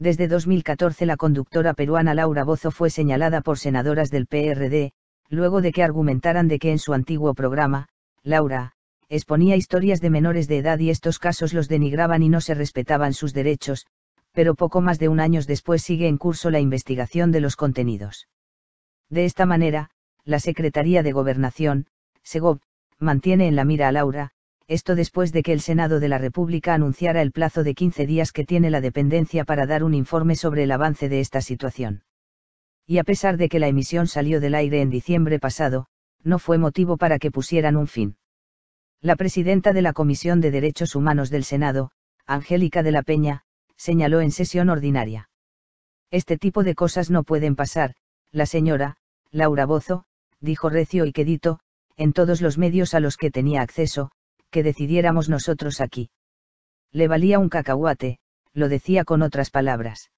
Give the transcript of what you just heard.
Desde 2014 la conductora peruana Laura Bozo fue señalada por senadoras del PRD, luego de que argumentaran de que en su antiguo programa, Laura, exponía historias de menores de edad y estos casos los denigraban y no se respetaban sus derechos, pero poco más de un año después sigue en curso la investigación de los contenidos. De esta manera, la Secretaría de Gobernación, (Segob) mantiene en la mira a Laura, esto después de que el Senado de la República anunciara el plazo de 15 días que tiene la dependencia para dar un informe sobre el avance de esta situación. Y a pesar de que la emisión salió del aire en diciembre pasado, no fue motivo para que pusieran un fin. La presidenta de la Comisión de Derechos Humanos del Senado, Angélica de la Peña, señaló en sesión ordinaria. Este tipo de cosas no pueden pasar, la señora, Laura Bozo, dijo recio y quedito, en todos los medios a los que tenía acceso, que decidiéramos nosotros aquí. Le valía un cacahuate, lo decía con otras palabras.